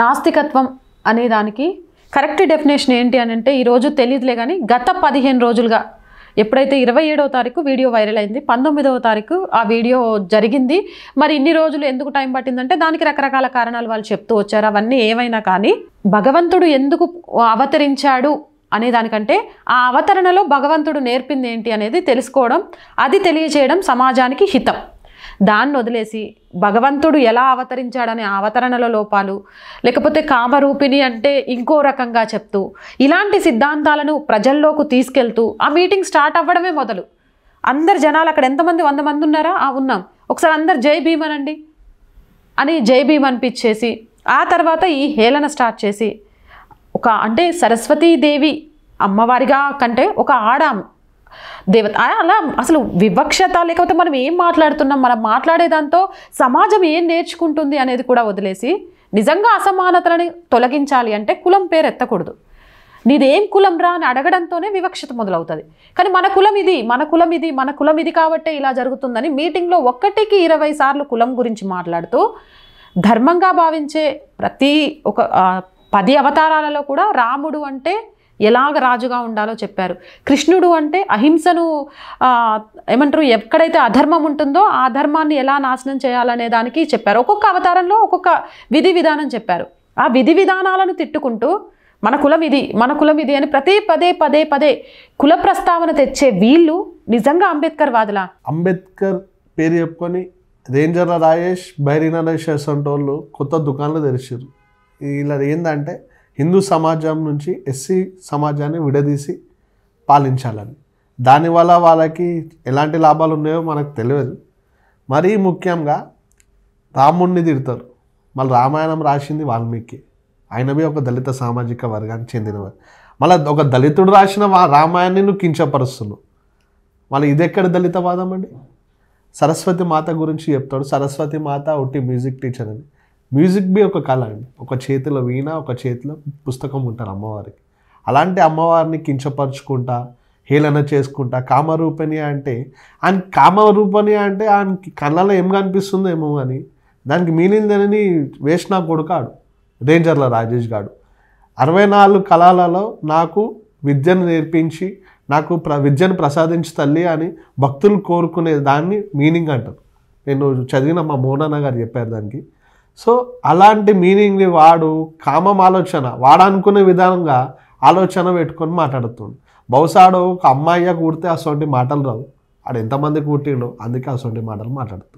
నాస్తికత్వం అనే దానికి correct definition ఏంటి అని అంటే ఈరోజు తెలియదులే కానీ గత పదిహేను రోజులుగా ఎప్పుడైతే ఇరవై ఏడవ తారీఖు వీడియో వైరల్ అయింది పంతొమ్మిదవ తారీఖు ఆ వీడియో జరిగింది మరి ఇన్ని రోజులు ఎందుకు టైం పట్టిందంటే దానికి రకరకాల కారణాలు వాళ్ళు చెప్తూ వచ్చారు అవన్నీ ఏమైనా కానీ భగవంతుడు ఎందుకు అవతరించాడు అనే దానికంటే ఆ అవతరణలో భగవంతుడు నేర్పింది ఏంటి అనేది తెలుసుకోవడం అది తెలియజేయడం సమాజానికి హితం దాన్ని వదిలేసి భగవంతుడు ఎలా అవతరించాడనే అవతరణల లోపాలు లేకపోతే కామరూపిణి అంటే ఇంకో రకంగా చెప్తూ ఇలాంటి సిద్ధాంతాలను ప్రజల్లోకి తీసుకెళ్తూ ఆ మీటింగ్ స్టార్ట్ అవ్వడమే మొదలు అందరు జనాలు అక్కడ ఎంతమంది వంద మంది ఉన్నారా ఆ ఉన్నాం ఒకసారి అందరు జై భీమ్ అని జై భీమ్ అనిపించేసి ఆ తర్వాత ఈ హేళన స్టార్ట్ చేసి ఒక అంటే సరస్వతీదేవి అమ్మవారిగా కంటే ఒక ఆడాము దేవత అలా అసలు వివక్షత లేకపోతే మనం ఏం మాట్లాడుతున్నాం మనం మాట్లాడేదాంతో సమాజం ఏం నేర్చుకుంటుంది అనేది కూడా వదిలేసి నిజంగా అసమానతలని తొలగించాలి అంటే కులం పేరు ఎత్తకూడదు నీదేం కులం రా అని అడగడంతోనే వివక్షత మొదలవుతుంది కానీ మన కులం ఇది మన కులం ఇది మన కులం ఇది కాబట్టే ఇలా జరుగుతుందని మీటింగ్లో ఒక్కటికి ఇరవై సార్లు కులం గురించి మాట్లాడుతూ ధర్మంగా భావించే ప్రతి ఒక పది అవతారాలలో కూడా రాముడు అంటే ఎలాగ రాజుగా ఉండాలో చెప్పారు కృష్ణుడు అంటే అహింసను ఏమంటారు ఎక్కడైతే అధర్మం ఉంటుందో ఆ ధర్మాన్ని ఎలా నాశనం చేయాలనే దానికి చెప్పారు ఒక్కొక్క అవతారంలో ఒక్కొక్క విధి విధానం చెప్పారు ఆ విధి విధానాలను తిట్టుకుంటూ మన కులం ఇది మన కులం ఇది అని ప్రతి పదే పదే పదే కుల ప్రస్తావన తెచ్చే వీళ్ళు నిజంగా అంబేద్కర్ వాదులా అంబేద్కర్ పేరు చెప్పుకొని రేంజర్ల రాజేష్ బైరీనా రాజేష్ చేసే వాళ్ళు కొత్త దుకాణాలు తెరిచారు ఇలా ఏంటంటే హిందూ సమాజం నుంచి ఎస్సీ సమాజాన్ని విడదీసి పాలించాలని దానివల్ల వాళ్ళకి ఎలాంటి లాభాలు ఉన్నాయో మనకు తెలియదు మరీ ముఖ్యంగా రాముణ్ణి తిడతారు మళ్ళీ రామాయణం రాసింది వాల్మీకి ఆయనవి ఒక దళిత సామాజిక వర్గానికి చెందినవారు మళ్ళీ ఒక దళితుడు రాసిన రామాయణాన్ని నువ్వు కించపరుస్తున్నావు మళ్ళీ ఇదెక్కడ దళితవాదం అండి సరస్వతి మాత గురించి చెప్తాడు సరస్వతి మాత ఒట్టి మ్యూజిక్ టీచర్ అని మ్యూజిక్ బి ఒక కళ అండి ఒక చేతిలో వీణ ఒక చేతిలో పుస్తకం ఉంటారు అమ్మవారికి అలాంటి అమ్మవారిని కించపరుచుకుంటా హేళన చేసుకుంటా కామరూపిణి అంటే ఆయన కామరూపిణి అంటే ఆయన కళ్ళలో ఏం కనిపిస్తుందో ఏమో అని దానికి మీనింగ్ దానిని వేసిన కొడుకాడు రేంజర్ల రాజేష్ గాడు అరవై నాలుగు కళాలలో నాకు విద్యను నేర్పించి నాకు ప్ర విద్యను ప్రసాదించి తల్లి అని భక్తులు కోరుకునే దాన్ని మీనింగ్ అంటారు నేను చదివిన మా మోనాన్న గారు చెప్పారు దానికి సో అలాంటి మీనింగ్ని వాడు కామం ఆలోచన వాడనుకునే విధానంగా ఆలోచన పెట్టుకొని మాట్లాడుతుండు బహుశాడు ఒక అమ్మాయిగా కూడితే అసొంటి మాటలు రావు ఆడు ఎంతమంది కూర్తిండో అందుకే అసొంటి మాటలు మాట్లాడుతుంది